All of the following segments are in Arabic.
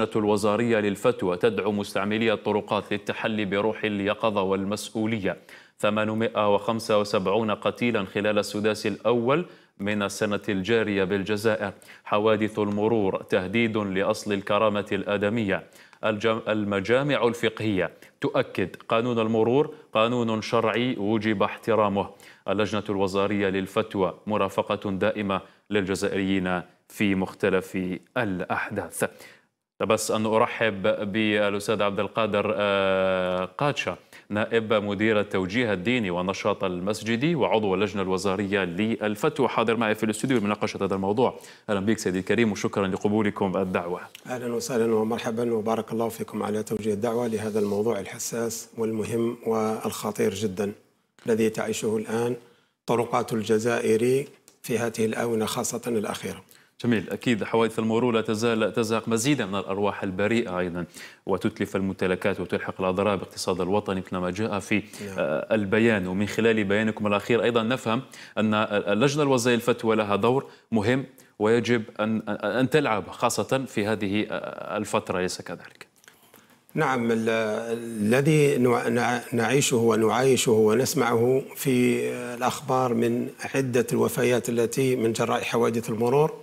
اللجنة الوزارية للفتوى تدعو مستعملي الطرقات للتحلي بروح اليقظة والمسؤولية 875 قتيلا خلال السداس الأول من السنة الجارية بالجزائر حوادث المرور تهديد لأصل الكرامة الآدمية المجامع الفقهية تؤكد قانون المرور قانون شرعي وجب احترامه اللجنة الوزارية للفتوى مرافقة دائمة للجزائريين في مختلف الأحداث بس أن أرحب بالأستاذ عبد القادر آه، قاتشا نائب مدير التوجيه الديني والنشاط المسجدي وعضو اللجنة الوزارية للفتوى حاضر معي في الاستوديو لمناقشة هذا الموضوع أهلا بك سيدي الكريم وشكرا لقبولكم الدعوة أهلا وسهلا ومرحبا وبارك الله فيكم على توجيه الدعوة لهذا الموضوع الحساس والمهم والخطير جدا الذي تعيشه الآن طرقات الجزائر في هذه الآونة خاصة الأخيرة جميل أكيد حوادث المرور لا تزال تزهق مزيدا من الأرواح البريئة أيضا وتتلف الممتلكات وتلحق الأضرار باقتصاد الوطني كما جاء في نعم. آه، البيان ومن خلال بيانكم الأخير أيضا نفهم أن اللجنة الوزارية الفتوى لها دور مهم ويجب أن أن تلعب خاصة في هذه آه، الفترة أليس كذلك؟ نعم الذي نعيشه ونعايشه ونسمعه في الأخبار من عدة الوفيات التي من جراء حوادث المرور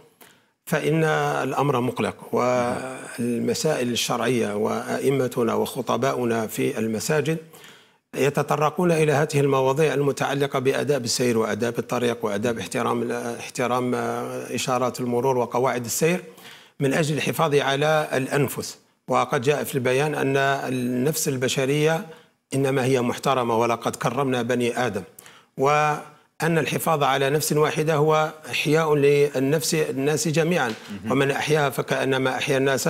فإن الأمر مقلق والمسائل الشرعية وأئمتنا وخطباؤنا في المساجد يتطرقون إلى هذه المواضيع المتعلقة بأداب السير وأداب الطريق وأداب احترام احترام إشارات المرور وقواعد السير من أجل الحفاظ على الأنفس وقد جاء في البيان أن النفس البشرية إنما هي محترمة ولقد كرمنا بني آدم و أن الحفاظ على نفس واحدة هو إحياء للنفس الناس جميعا ومن أحياها فكأنما أحيا الناس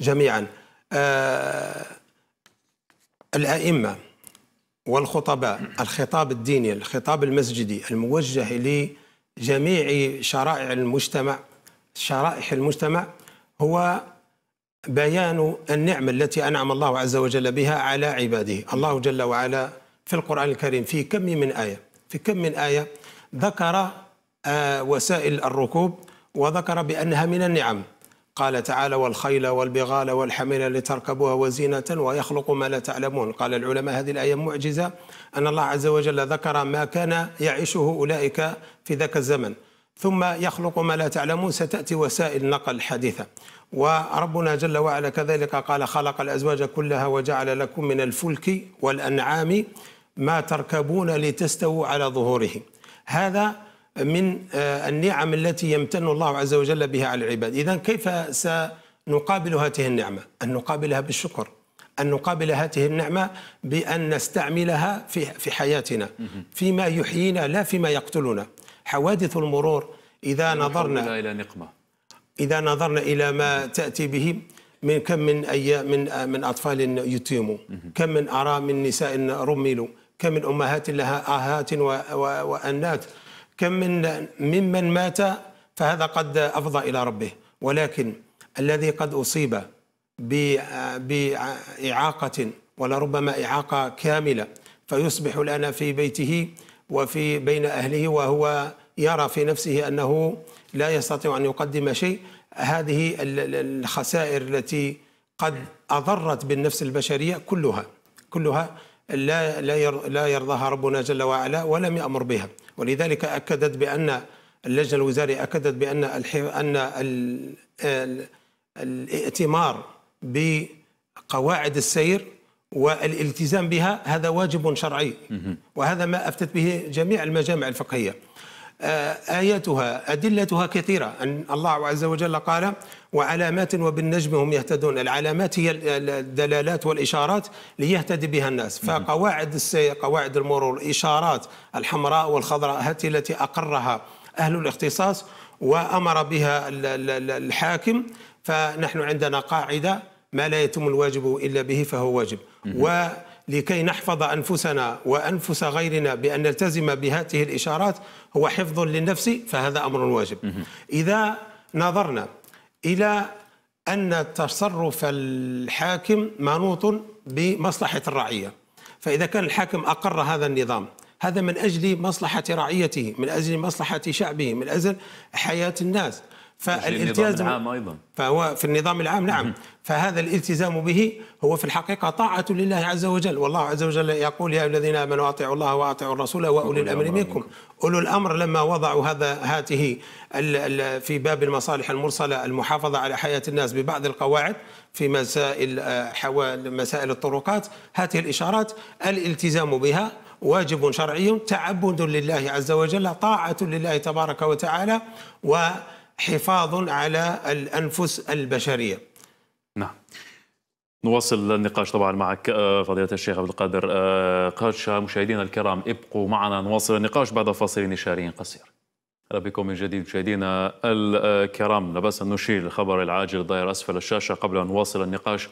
جميعا آه الأئمة والخطباء الخطاب الديني الخطاب المسجدي الموجه لجميع شرائع المجتمع شرائح المجتمع هو بيان النعمة التي أنعم الله عز وجل بها على عباده الله جل وعلا في القرآن الكريم في كم من آية في كم من آية ذكر آه، وسائل الركوب وذكر بأنها من النعم قال تعالى والخيل والبغال والحمير لتركبوها وزينة ويخلق ما لا تعلمون قال العلماء هذه الآية معجزة أن الله عز وجل ذكر ما كان يعيشه أولئك في ذاك الزمن ثم يخلق ما لا تعلمون ستأتي وسائل نقل حديثة وربنا جل وعلا كذلك قال خلق الأزواج كلها وجعل لكم من الفلك والأنعام ما تركبون لتستووا على ظهوره هذا من آه، النعم التي يمتن الله عز وجل بها على العباد إذا كيف سنقابل هذه النعمة أن نقابلها بالشكر أن نقابل هذه النعمة بأن نستعملها في في حياتنا فيما يحيينا لا فيما يقتلنا حوادث المرور إذا نظرنا إلى نقمة إذا نظرنا إلى ما تأتي به من كم من أيام من آه، من أطفال يتيموا كم من أرى من نساء رملوا كم من أمهات لها آهات وأنات كم من ممن مات فهذا قد أفضى إلى ربه ولكن الذي قد أصيب بإعاقة ولربما إعاقة كاملة فيصبح الآن في بيته وفي بين أهله وهو يرى في نفسه أنه لا يستطيع أن يقدم شيء هذه الخسائر التي قد أضرت بالنفس البشرية كلها كلها لا لا يرضاها ربنا جل وعلا ولم يأمر بها ولذلك أكدت بأن اللجنة الوزارية أكدت بأن أن الائتمار بقواعد السير والالتزام بها هذا واجب شرعي وهذا ما أفتت به جميع المجامع الفقهية آه، آياتها أدلتها كثيرة أن الله عز وجل قال وعلامات وبالنجم هم يهتدون العلامات هي الدلالات والإشارات ليهتدي بها الناس فقواعد السير قواعد المرور الإشارات الحمراء والخضراء هذه التي أقرها أهل الاختصاص وأمر بها الحاكم فنحن عندنا قاعدة ما لا يتم الواجب إلا به فهو واجب و لكي نحفظ أنفسنا وأنفس غيرنا بأن نلتزم بهذه الإشارات هو حفظ للنفس فهذا أمر واجب إذا نظرنا إلى أن التصرف الحاكم منوط بمصلحة الرعية فإذا كان الحاكم أقر هذا النظام هذا من أجل مصلحة رعيته من أجل مصلحة شعبه من أجل حياة الناس فالالتزام العام ايضا فهو في النظام العام نعم فهذا الالتزام به هو في الحقيقه طاعه لله عز وجل والله عز وجل يقول يا ايها الذين امنوا اطيعوا الله واطيعوا الرسول واولي الامر منكم اولو الامر لما وضعوا هذا هاته في باب المصالح المرسله المحافظه على حياه الناس ببعض القواعد في مسائل آه، حوال مسائل الطرقات هذه الاشارات الالتزام بها واجب شرعي تعبد لله عز وجل طاعه لله تبارك وتعالى و حفاظ على الأنفس البشرية نعم نواصل النقاش طبعا معك آه، فضيلة الشيخ عبد القادر آه، قادشة مشاهدينا الكرام ابقوا معنا نواصل النقاش بعد فاصل نشاري قصير اهلا بكم من جديد مشاهدينا الكرام لا باس ان نشير الخبر العاجل الظاهر اسفل الشاشه قبل ان نواصل النقاش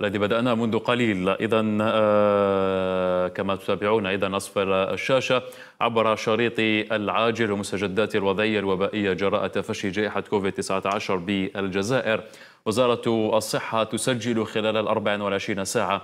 الذي بدأنا منذ قليل إذا آه، كما تتابعون أيضا أصفر الشاشة عبر شريط العاجل ومستجدات الوضعية الوبائية جراء تفشي جائحة كوفيد-19 بالجزائر وزارة الصحة تسجل خلال ال 24 ساعة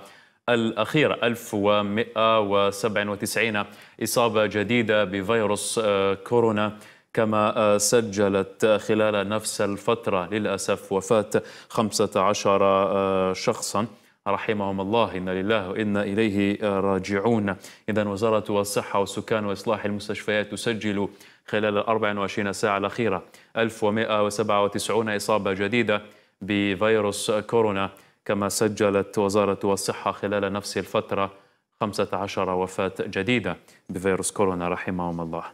الأخيرة 1197 إصابة جديدة بفيروس آه، كورونا كما آه، سجلت خلال نفس الفترة للأسف وفاة 15 آه، شخصاً رحمهم الله إنا لله وإنا إليه راجعون إذا وزارة الصحة والسكان وإصلاح المستشفيات تسجل خلال ال 24 ساعة الأخيرة 1197 إصابة جديدة بفيروس كورونا كما سجلت وزارة الصحة خلال نفس الفترة 15 وفاة جديدة بفيروس كورونا رحمهم الله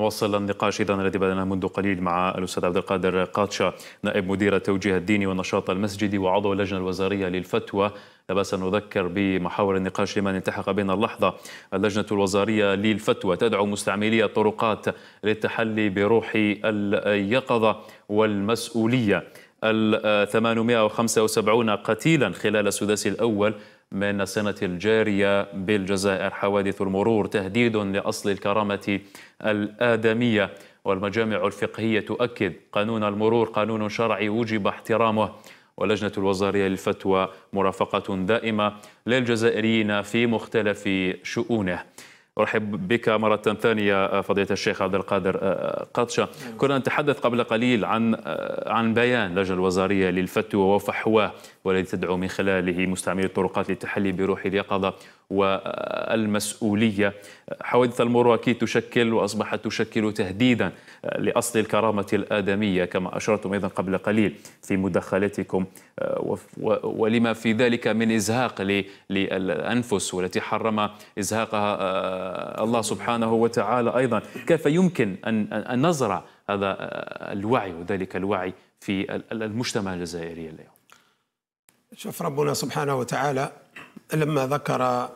وصل النقاش اذا الذي بدانا منذ قليل مع الاستاذ عبد القادر قاتشا نائب مدير التوجيه الديني والنشاط المسجدي وعضو اللجنه الوزاريه للفتوى لا باس ان نذكر بمحاور النقاش لمن التحق بنا اللحظه اللجنه الوزاريه للفتوى تدعو مستعملي الطرقات للتحلي بروح اليقظه والمسؤوليه ال 875 قتيلا خلال السداسي الاول من السنة الجارية بالجزائر حوادث المرور تهديد لأصل الكرامة الآدمية والمجامع الفقهية تؤكد قانون المرور قانون شرعي وجب احترامه واللجنة الوزارية للفتوى مرافقة دائمة للجزائريين في مختلف شؤونه ارحب بك مره ثانيه آه، فضيله الشيخ عبد القادر آه، آه، قطشه نعم. كنا نتحدث قبل قليل عن عن بيان اللجنه الوزاريه للفتوى وفحواه والذي تدعو من خلاله مستعملي الطرقات للتحلي بروح اليقظه والمسؤولية حوادث المرور أكيد تشكل وأصبحت تشكل تهديدا لأصل الكرامة الآدمية كما أشرتم أيضا قبل قليل في مداخلتكم ولما في ذلك من إزهاق للأنفس والتي حرم إزهاقها آه، الله سبحانه وتعالى أيضا كيف يمكن أن نزرع هذا آه، الوعي وذلك الوعي في المجتمع الجزائري اليوم شوف ربنا سبحانه وتعالى لما ذكر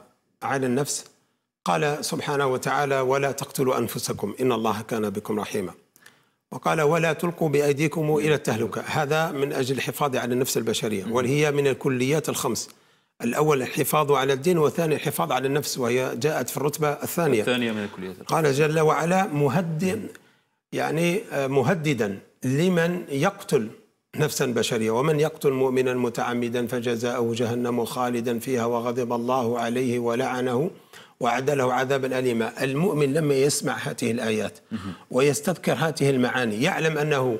عن النفس قال سبحانه وتعالى ولا تقتلوا أنفسكم إن الله كان بكم رحيما وقال ولا تلقوا بأيديكم إلى التهلكة هذا من أجل الحفاظ على النفس البشرية وهي من الكليات الخمس الأول الحفاظ على الدين والثاني الحفاظ على النفس وهي جاءت في الرتبة الثانية الثانية من الكليات الخمس قال جل وعلا مهدد يعني آه، مهددا لمن يقتل نفسا بشرية ومن يقتل مؤمنا متعمدا فجزاؤه جهنم خالدا فيها وغضب الله عليه ولعنه وعد له عذابا أليما المؤمن لما يسمع هذه الآيات ويستذكر هذه المعاني يعلم أنه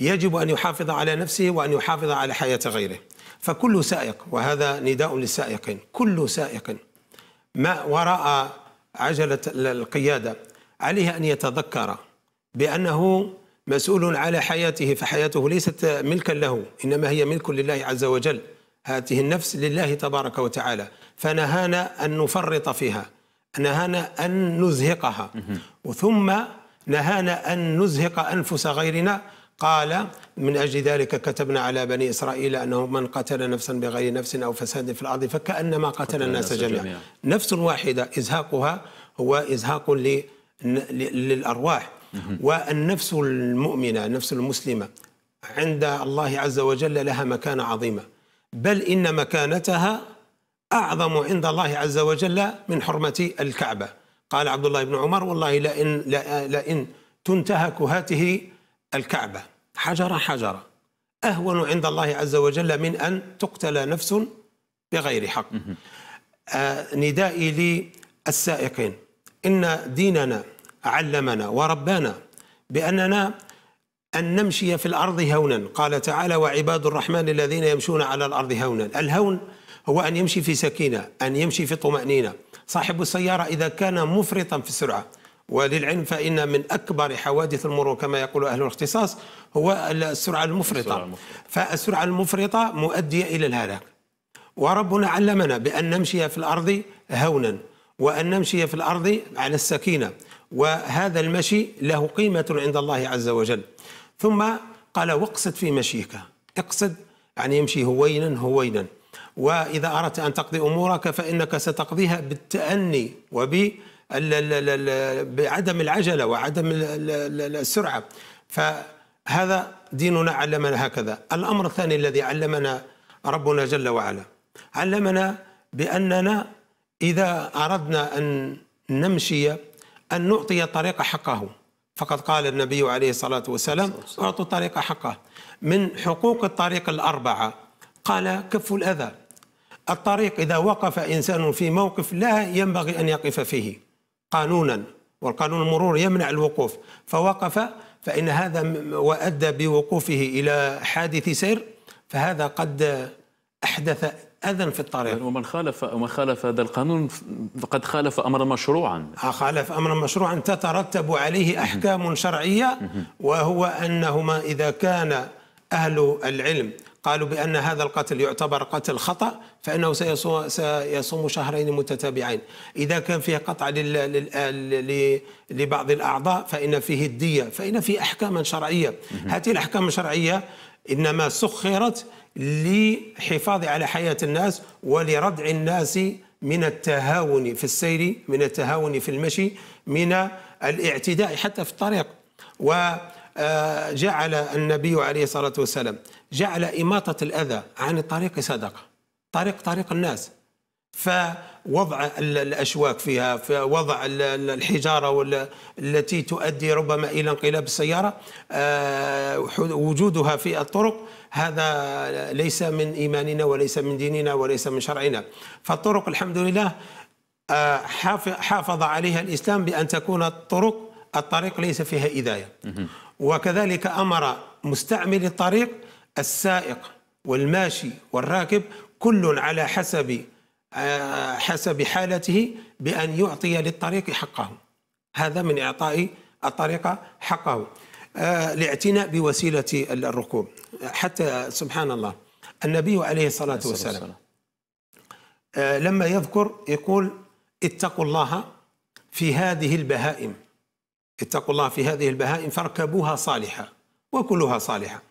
يجب أن يحافظ على نفسه وأن يحافظ على حياة غيره فكل سائق وهذا نداء للسائقين كل سائق ما وراء عجلة القيادة عليه أن يتذكر بأنه مسؤول على حياته فحياته ليست ملكا له إنما هي ملك لله عز وجل هذه النفس لله تبارك وتعالى فنهانا أن نفرط فيها نهانا أن نزهقها ثم نهانا أن نزهق أنفس غيرنا قال من أجل ذلك كتبنا على بني إسرائيل أنه من قتل نفسا بغير نفس أو فساد في الأرض فكأنما قتل الناس جميعا نفس واحدة إزهاقها هو إزهاق للأرواح والنفس المؤمنة النفس المسلمة عند الله عز وجل لها مكانة عظيمة بل إن مكانتها أعظم عند الله عز وجل من حرمة الكعبة قال عبد الله بن عمر والله لئن لئن تنتهك هاته الكعبة حجرة حجرة أهون عند الله عز وجل من أن تقتل نفس بغير حق آه ندائي للسائقين إن ديننا علمنا وربانا بأننا أن نمشي في الأرض هونا قال تعالى وعباد الرحمن الذين يمشون على الأرض هونا الهون هو أن يمشي في سكينة أن يمشي في طمأنينة صاحب السيارة إذا كان مفرطا في السرعة وللعلم فإن من أكبر حوادث المرور كما يقول أهل الاختصاص هو السرعة المفرطة فالسرعة المفرطة مؤدية إلى الهلاك وربنا علمنا بأن نمشي في الأرض هونا وأن نمشي في الأرض على السكينة وهذا المشي له قيمة عند الله عز وجل ثم قال واقصد في مشيك اقصد يعني يمشي هوينا هوينا وإذا أردت أن تقضي أمورك فإنك ستقضيها بالتأني وب بعدم العجلة وعدم السرعة فهذا ديننا علمنا هكذا الأمر الثاني الذي علمنا ربنا جل وعلا علمنا بأننا إذا أردنا أن نمشي أن نعطي الطريق حقه فقد قال النبي عليه الصلاة والسلام أعطوا الطريق حقه من حقوق الطريق الأربعة قال كف الأذى الطريق إذا وقف إنسان في موقف لا ينبغي أن يقف فيه قانونا والقانون المرور يمنع الوقوف فوقف فإن هذا وأدى بوقوفه إلى حادث سير فهذا قد أحدث أذن في الطريق ومن خالف ومن خالف هذا القانون فقد خالف أمرا مشروعا آه، خالف أمرا مشروعا تترتب عليه أحكام شرعية وهو أنهما إذا كان أهل العلم قالوا بأن هذا القتل يعتبر قتل خطأ فإنه سيصوم شهرين متتابعين إذا كان فيه قطع لبعض الأعضاء فإن فيه الدية فإن فيه أحكام شرعية هذه الأحكام الشرعية إنما سخرت للحفاظ على حياة الناس ولردع الناس من التهاون في السير من التهاون في المشي من الاعتداء حتى في الطريق وجعل النبي عليه الصلاة والسلام جعل إماطة الأذى عن الطريق صدقة طريق طريق الناس فوضع الأشواك فيها فوضع الحجارة التي تؤدي ربما إلى انقلاب السيارة آه، وجودها في الطرق هذا ليس من إيماننا وليس من ديننا وليس من شرعنا فالطرق الحمد لله آه، حافظ عليها الإسلام بأن تكون الطرق الطريق ليس فيها إذاية وكذلك أمر مستعمل الطريق السائق والماشي والراكب كل على حسب آه، حسب حالته بأن يعطي للطريق حقه هذا من إعطاء الطريق حقه الاعتناء آه، بوسيلة الركوب حتى سبحان الله النبي عليه الصلاة والسلام آه، لما يذكر يقول اتقوا الله في هذه البهائم اتقوا الله في هذه البهائم فاركبوها صالحة وكلها صالحة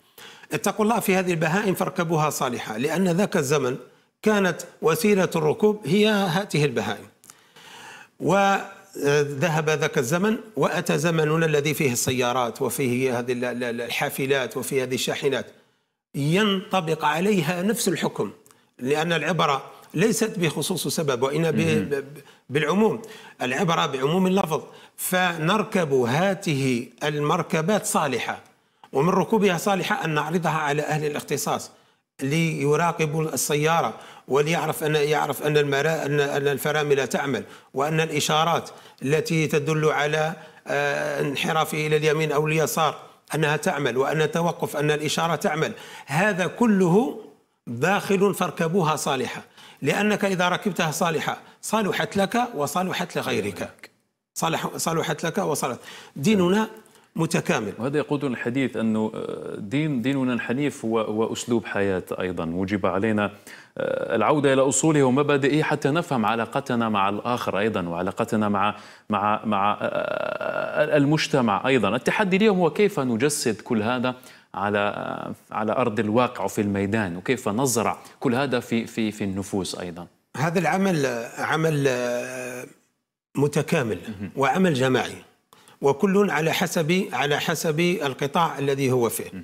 اتقوا الله في هذه البهائم فاركبوها صالحة لأن ذاك الزمن كانت وسيلة الركوب هي هاته البهائم وذهب ذاك الزمن وأتى زمننا الذي فيه السيارات وفيه هذه الحافلات وفيه هذه الشاحنات ينطبق عليها نفس الحكم لأن العبرة ليست بخصوص سبب وإن بالعموم العبرة بعموم اللفظ فنركب هاته المركبات صالحة ومن ركوبها صالحة أن نعرضها على أهل الاختصاص ليراقب السيارة وليعرف أن يعرف أن المرا أن الفرامل تعمل وأن الإشارات التي تدل على آه، انحرافه إلى اليمين أو اليسار أنها تعمل وأن التوقف أن الإشارة تعمل هذا كله داخل فاركبوها صالحة لأنك إذا ركبتها صالحة صالحت لك وصالحت لغيرك صالحت لك وصالحت ديننا متكامل وهذا يقودنا الحديث أنه آه، دين ديننا الحنيف هو, هو أسلوب حياة أيضا وجب علينا آه، العودة إلى أصوله ومبادئه حتى نفهم علاقتنا مع الآخر أيضا وعلاقتنا مع مع مع آه، المجتمع أيضا التحدي اليوم هو كيف نجسد كل هذا على على أرض الواقع وفي الميدان وكيف نزرع كل هذا في في في النفوس أيضا هذا العمل عمل متكامل وعمل جماعي وكل على حسب على حسب القطاع الذي هو فيه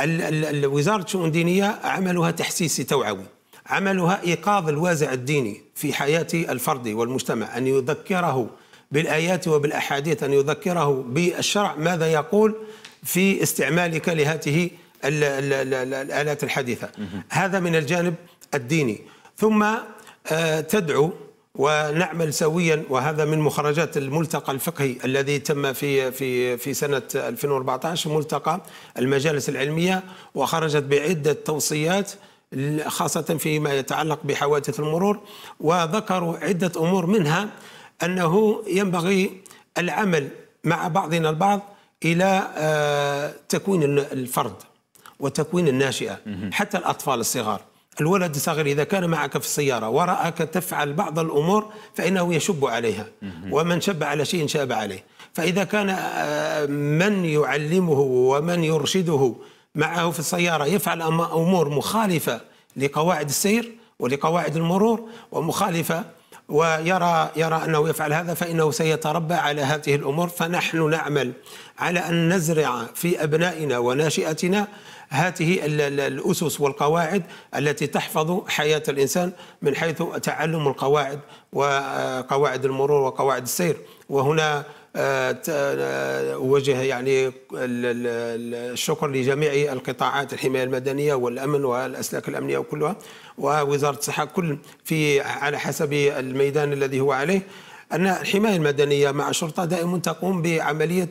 الوزارة الشؤون الدينية عملها تحسيسي توعوي عملها إيقاظ الوازع الديني في حياة الفرد والمجتمع أن يذكره بالآيات وبالأحاديث أن يذكره بالشرع ماذا يقول في استعمالك لهاته الآلات الحديثة هذا من الجانب الديني ثم آه، تدعو ونعمل سويا وهذا من مخرجات الملتقى الفقهي الذي تم في في في سنه 2014 ملتقى المجالس العلميه وخرجت بعده توصيات خاصه فيما يتعلق بحوادث المرور وذكروا عده امور منها انه ينبغي العمل مع بعضنا البعض الى آه، تكوين الفرد وتكوين الناشئه حتى الاطفال الصغار الولد الصغير إذا كان معك في السيارة ورأك تفعل بعض الأمور فإنه يشب عليها ومن شب على شيء شاب عليه فإذا كان آه، من يعلمه ومن يرشده معه في السيارة يفعل أمور مخالفة لقواعد السير ولقواعد المرور ومخالفة ويرى يرى انه يفعل هذا فانه سيتربى على هذه الامور فنحن نعمل على ان نزرع في ابنائنا وناشئتنا هذه الأسس والقواعد التي تحفظ حياة الإنسان من حيث تعلم القواعد وقواعد المرور وقواعد السير وهنا أوجه آه، آه، يعني الشكر لجميع القطاعات الحماية المدنية والأمن والأسلاك الأمنية وكلها ووزارة الصحة كل في على حسب الميدان الذي هو عليه أن الحماية المدنية مع الشرطة دائما تقوم بعملية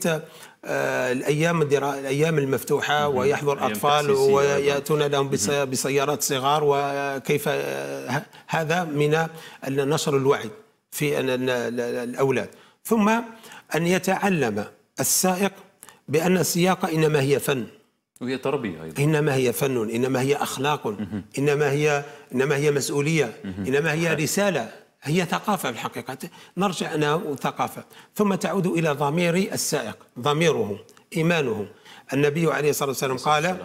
آه، الايام الدرا... الايام المفتوحه ويحضر اطفال وياتون لهم بسيارات صغار وكيف آه، هذا من نشر الوعي في الاولاد ثم ان يتعلم السائق بان السياقه انما هي فن وهي تربيه ايضا انما هي فن انما هي اخلاق انما هي انما هي مسؤوليه انما هي رساله هي ثقافة في الحقيقة نرجع أنا وثقافة ثم تعود إلى ضمير السائق ضميره إيمانه النبي عليه الصلاة والسلام قال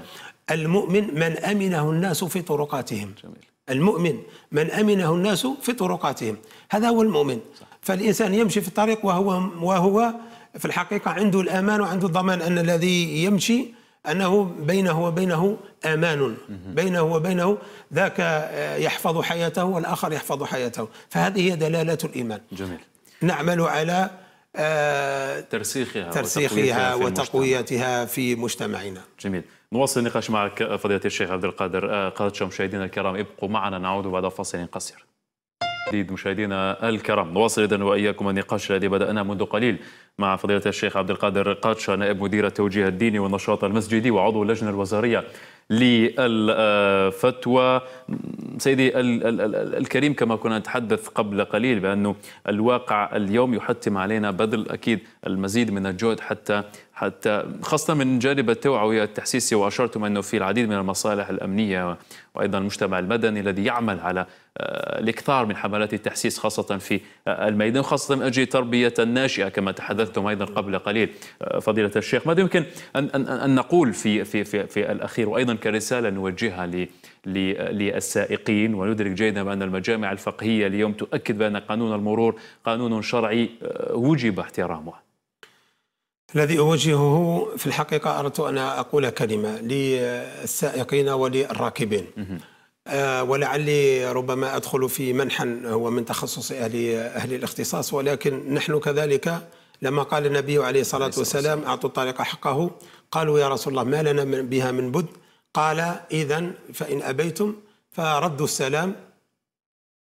المؤمن من أمنه الناس في طرقاتهم جميل. المؤمن من أمنه الناس في طرقاتهم هذا هو المؤمن صح. فالإنسان يمشي في الطريق وهو, وهو في الحقيقة عنده الأمان وعنده الضمان أن الذي يمشي أنه بينه وبينه امان بينه وبينه ذاك آه، يحفظ حياته والاخر يحفظ حياته فهذه هي دلاله الايمان جميل نعمل على آه، ترسيخها ترسيخها وتقويتها في, مجتمعنا جميل نواصل النقاش معك آه، فضيلة الشيخ عبد القادر قادة مشاهدينا الكرام ابقوا معنا نعود بعد فاصل قصير جديد مشاهدينا الكرام نواصل اذا واياكم النقاش الذي بداناه منذ قليل مع فضيله الشيخ عبد القادر قاتشا نائب مدير التوجيه الديني والنشاط المسجدي وعضو اللجنه الوزاريه للفتوى سيدي الكريم كما كنا نتحدث قبل قليل بأنه الواقع اليوم يحتم علينا بذل أكيد المزيد من الجهد حتى حتى خاصة من جانب التوعوية التحسيسي وأشرتم أنه في العديد من المصالح الأمنية وأيضا المجتمع المدني الذي يعمل على آه، الاكثار من حملات التحسيس خاصة في آه، الميدان خاصة من أجل تربية الناشئة كما تحدثتم أيضا قبل قليل آه، فضيلة الشيخ ماذا يمكن أن, أن, أن نقول في, في, في, في الأخير وأيضا كرسالة نوجهها للسائقين وندرك جيدا بأن المجامع الفقهية اليوم تؤكد بأن قانون المرور قانون شرعي وجب احترامه الذي أوجهه في الحقيقة أردت أن أقول كلمة للسائقين وللراكبين آه، ولعلي ربما أدخل في منحا هو من تخصص أهل, أهل الاختصاص ولكن نحن كذلك لما قال النبي عليه الصلاة والسلام أعطوا الطريق حقه قالوا يا رسول الله ما لنا بها من بد قال إذا فإن أبيتم فردوا السلام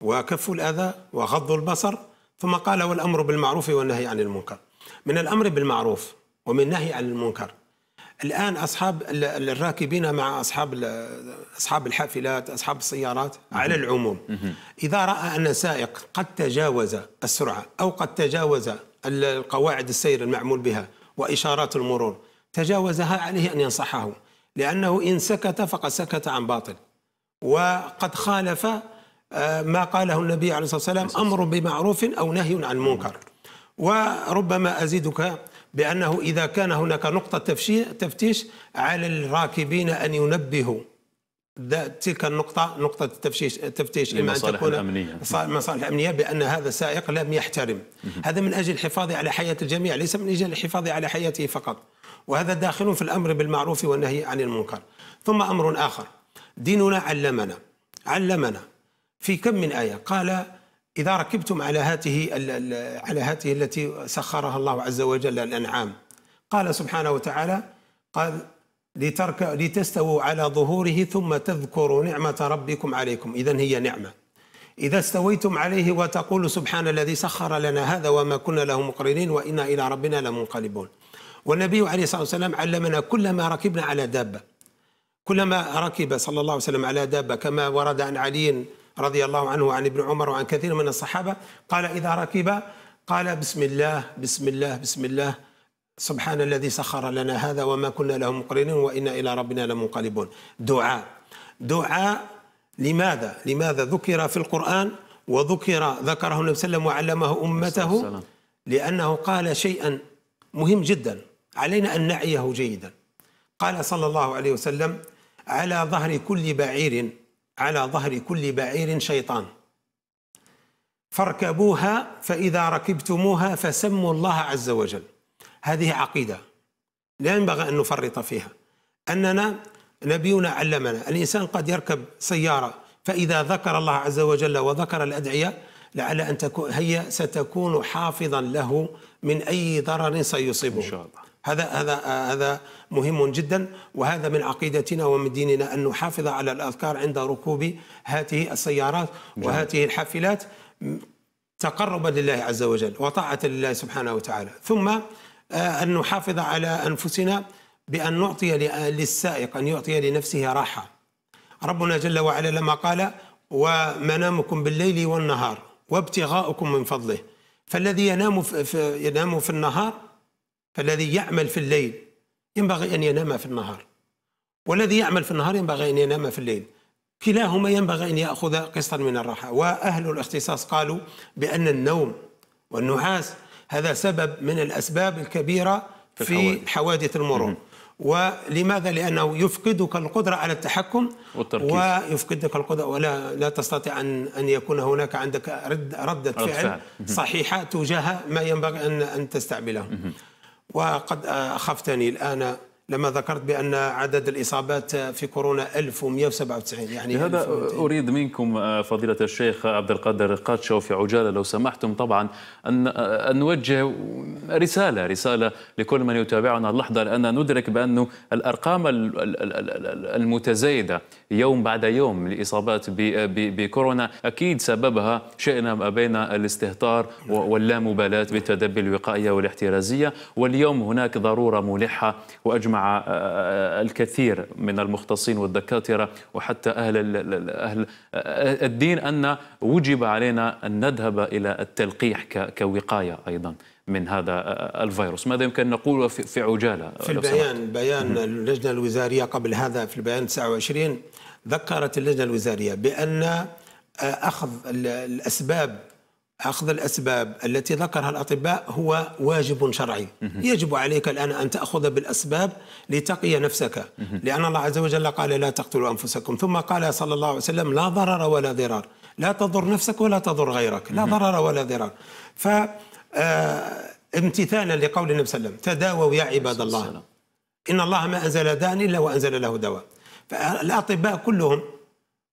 وكفوا الأذى وغضوا البصر ثم قال والأمر بالمعروف والنهي عن المنكر من الأمر بالمعروف ومن نهي عن المنكر الان اصحاب الراكبين مع اصحاب اصحاب الحافلات اصحاب السيارات على العموم اذا راى ان سائق قد تجاوز السرعه او قد تجاوز القواعد السير المعمول بها واشارات المرور تجاوزها عليه ان ينصحه لانه ان سكت فقد سكت عن باطل وقد خالف آه، ما قاله النبي عليه الصلاه والسلام امر بمعروف او نهي عن منكر وربما ازيدك بأنه إذا كان هناك نقطة تفتيش على الراكبين أن ينبهوا تلك النقطة نقطة التفتيش التفتيش إما أن تكون الأمنية. مصالح أمنية بأن هذا السائق لم يحترم هذا من أجل الحفاظ على حياة الجميع ليس من أجل الحفاظ على حياته فقط وهذا داخل في الأمر بالمعروف والنهي عن المنكر ثم أمر آخر ديننا علمنا علمنا في كم من آية قال إذا ركبتم على هاته على هاته التي سخرها الله عز وجل الأنعام قال سبحانه وتعالى قال لترك لتستووا على ظهوره ثم تذكروا نعمة ربكم عليكم إذا هي نعمة إذا استويتم عليه وتقول سبحان الذي سخر لنا هذا وما كنا له مقرنين وإنا إلى ربنا لمنقلبون والنبي عليه الصلاة والسلام علمنا كلما ركبنا على دابة كلما ركب صلى الله عليه وسلم على دابة كما ورد عن علي رضي الله عنه وعن ابن عمر وعن كثير من الصحابة قال إذا ركب قال بسم الله بسم الله بسم الله سبحان الذي سخر لنا هذا وما كنا له مقرنين وإنا إلى ربنا لمنقلبون دعاء دعاء لماذا لماذا ذكر في القرآن وذكر ذكره النبي صلى الله عليه وسلم وعلمه أمته لأنه قال شيئا مهم جدا علينا أن نعيه جيدا قال صلى الله عليه وسلم على ظهر كل بعير على ظهر كل بعير شيطان فاركبوها فإذا ركبتموها فسموا الله عز وجل هذه عقيدة لا ينبغي أن نفرط فيها أننا نبينا علمنا الإنسان قد يركب سيارة فإذا ذكر الله عز وجل وذكر الأدعية لعل أن تكون هي ستكون حافظا له من أي ضرر سيصيبه إن شاء الله هذا هذا هذا مهم جدا وهذا من عقيدتنا ومن ديننا ان نحافظ على الاذكار عند ركوب هذه السيارات نعم. وهذه الحافلات تقربا لله عز وجل وطاعه لله سبحانه وتعالى ثم آه، ان نحافظ على انفسنا بان نعطي للسائق ان يعطي لنفسه راحه ربنا جل وعلا لما قال ومنامكم بالليل والنهار وابتغاؤكم من فضله فالذي ينام في ينام في النهار فالذي يعمل في الليل ينبغي أن ينام في النهار والذي يعمل في النهار ينبغي أن ينام في الليل كلاهما ينبغي أن يأخذ قسطا من الراحة وأهل الاختصاص قالوا بأن النوم والنعاس هذا سبب من الأسباب الكبيرة في, في حوادث المرور ولماذا؟ لأنه يفقدك القدرة على التحكم والتركيز. ويفقدك القدرة ولا لا تستطيع أن أن يكون هناك عندك رد ردة رد فعل, فعل صحيحة تجاه ما ينبغي أن أن تستعمله وقد أخفتني الآن لما ذكرت بأن عدد الإصابات في كورونا 1197 يعني هذا أريد منكم آه، فضيلة الشيخ عبد القادر قاتشو وفي عجالة لو سمحتم طبعا أن, آه، أن نوجه رسالة رسالة لكل من يتابعنا اللحظة لأن ندرك بانه الأرقام المتزايدة يوم بعد يوم لإصابات بكورونا أكيد سببها شئنا ما بين الاستهتار واللامبالاة بالتدابير الوقائية والاحترازية واليوم هناك ضرورة ملحة وأجمع مع آه، آه، آه، الكثير من المختصين والدكاترة وحتى أهل, أهل الدين أن وجب علينا أن نذهب إلى التلقيح كوقاية أيضا من هذا الفيروس ماذا يمكن نقول في عجالة في البيان بيان اللجنة الوزارية قبل هذا في البيان 29 ذكرت اللجنة الوزارية بأن أخذ الأسباب أخذ الأسباب التي ذكرها الأطباء هو واجب شرعي يجب عليك الآن أن تأخذ بالأسباب لتقي نفسك لأن الله عز وجل قال لا تقتلوا أنفسكم ثم قال صلى الله عليه وسلم لا ضرر ولا ضرار لا تضر نفسك ولا تضر غيرك لا ضرر ولا ضرار فامتثالا آه، امتثالا لقول النبي صلى الله عليه وسلم تداووا يا عباد الله إن الله ما أنزل داء إلا وأنزل له دواء فالأطباء كلهم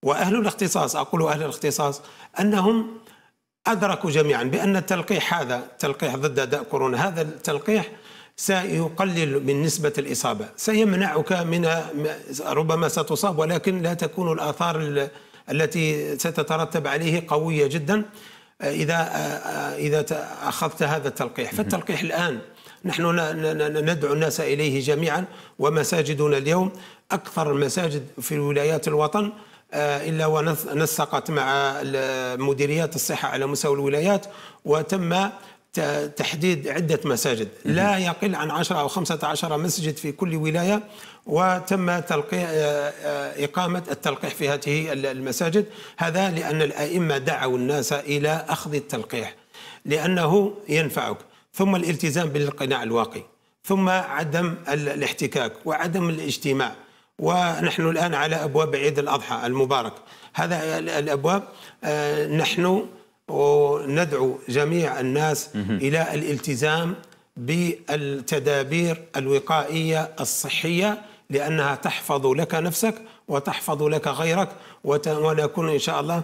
وأهل الاختصاص أقول أهل الاختصاص أنهم أدركوا جميعا بأن التلقيح هذا تلقيح ضد داء كورونا هذا التلقيح سيقلل من نسبة الإصابة سيمنعك من ربما ستصاب ولكن لا تكون الآثار التي ستترتب عليه قوية جدا إذا إذا أخذت هذا التلقيح فالتلقيح الآن نحن ندعو الناس إليه جميعا ومساجدنا اليوم أكثر المساجد في ولايات الوطن آه، الا ونسقت مع مديريات الصحه على مستوى الولايات وتم تحديد عدة مساجد لا يقل عن 10 أو 15 مسجد في كل ولاية وتم تلقيح آه، آه، إقامة التلقيح في هذه المساجد هذا لأن الأئمة دعوا الناس إلى أخذ التلقيح لأنه ينفعك ثم الالتزام بالقناع الواقي ثم عدم الاحتكاك وعدم الاجتماع ونحن الآن على أبواب عيد الأضحى المبارك هذا الأبواب آه، نحن ندعو جميع الناس إلى الالتزام بالتدابير الوقائية الصحية لأنها تحفظ لك نفسك وتحفظ لك غيرك ونكون إن شاء الله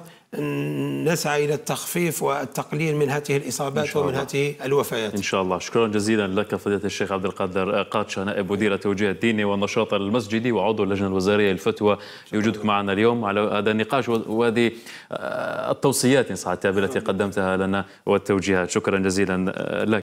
نسعى إلى التخفيف والتقليل من هذه الإصابات ومن هذه الوفيات إن شاء الله شكرا جزيلا لك فضيلة الشيخ عبد القادر قادشة نائب مدير التوجيه الديني والنشاط المسجدي وعضو اللجنة الوزارية للفتوى لوجودك معنا اليوم على هذا النقاش وهذه آه، التوصيات إن التي قدمتها لنا والتوجيهات شكرا جزيلا آه، لك